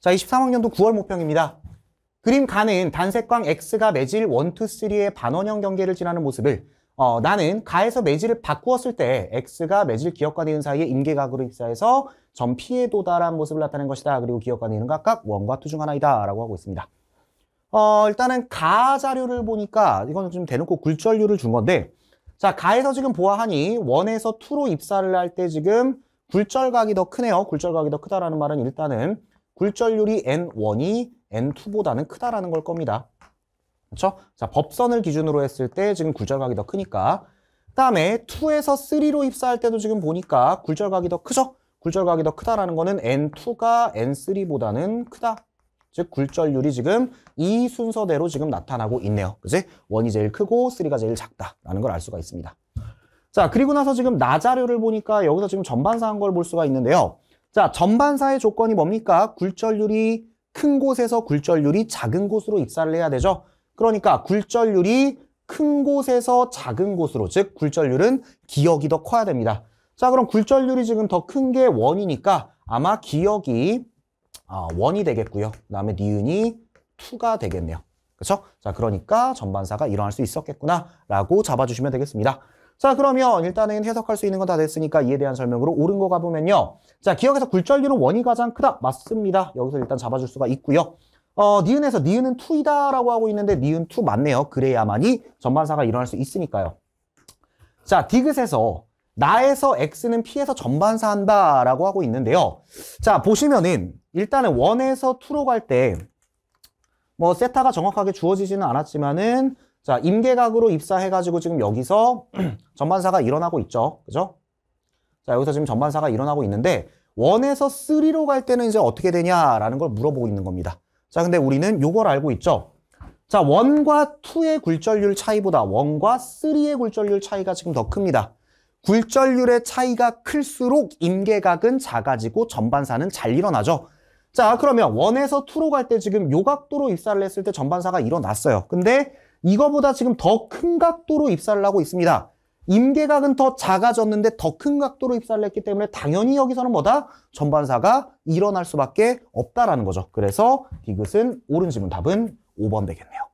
자, 23학년도 9월 목평입니다. 그림 가는 단색광 X가 매질 1, 2, 3의 반원형 경계를 지나는 모습을 어, 나는 가에서 매질을 바꾸었을 때 X가 매질 기억과 니은 사이에 임계각으로 입사해서 점 P에 도달한 모습을 나타낸 것이다. 그리고 기억과 니은 각각 원과 투 중 하나이다. 라고 하고 있습니다. 어, 일단은 가 자료를 보니까 이건 좀 대놓고 굴절률을준 건데 자, 가에서 지금 보아하니 원에서 투로 입사를 할 때 지금 굴절각이 더 크네요. 굴절각이 더 크다라는 말은 일단은 굴절률이 N1이 N2보다는 크다라는 걸 겁니다. 그렇죠? 자, 법선을 기준으로 했을 때 지금 굴절각이 더 크니까 그다음에 2에서 3로 입사할 때도 지금 보니까 굴절각이 더 크죠? 굴절각이 더 크다라는 거는 N2가 N3보다는 크다. 즉 굴절률이 지금 이 순서대로 지금 나타나고 있네요. 그지? 원이 제일 크고 3가 제일 작다라는 걸 알 수가 있습니다. 자, 그리고 나서 지금 나자료를 보니까 여기서 지금 전반사한 걸 볼 수가 있는데요. 자, 전반사의 조건이 뭡니까? 굴절률이 큰 곳에서 굴절률이 작은 곳으로 익사를 해야 되죠. 그러니까 굴절률이 큰 곳에서 작은 곳으로, 즉 굴절률은 기역이 더 커야 됩니다. 자, 그럼 굴절률이 지금 더 큰 게 원이니까 아마 기역이 아, 원이 되겠고요. 그다음에 니은이 투가 되겠네요. 그렇죠? 자, 그러니까 전반사가 일어날 수 있었겠구나라고 잡아주시면 되겠습니다. 자 그러면 일단은 해석할 수 있는 건 다 됐으니까 이에 대한 설명으로 옳은 거 가보면요. 자 기억에서 굴절률은 원이 가장 크다. 맞습니다. 여기서 일단 잡아줄 수가 있고요. 어, 니은에서 니은은 투이다라고 하고 있는데 니은 투 맞네요. 그래야만이 전반사가 일어날 수 있으니까요. 자 디귿에서 나에서 x는 p에서 전반사한다 라고 하고 있는데요. 자 보시면은 일단은 원에서 투로 갈 때 뭐 세타가 정확하게 주어지지는 않았지만은 자, 임계각으로 입사해가지고 지금 여기서 전반사가 일어나고 있죠. 그죠? 자, 여기서 지금 전반사가 일어나고 있는데, 원에서쓰리로갈 때는 이제 어떻게 되냐라는 걸 물어보고 있는 겁니다. 자, 근데 우리는 요걸 알고 있죠? 자, 원과투의 굴절률 차이보다 원과쓰리의 굴절률 차이가 지금 더 큽니다. 굴절률의 차이가 클수록 임계각은 작아지고 전반사는 잘 일어나죠. 자, 그러면 원에서 투로 갈 때 지금 요 각도로 입사를 했을 때 전반사가 일어났어요. 근데 이거보다 지금 더 큰 각도로 입사를 하고 있습니다. 임계각은 더 작아졌는데 더 큰 각도로 입사를 했기 때문에 당연히 여기서는 뭐다? 전반사가 일어날 수밖에 없다라는 거죠. 그래서 디귿은 옳은 지문 답은 5번 되겠네요.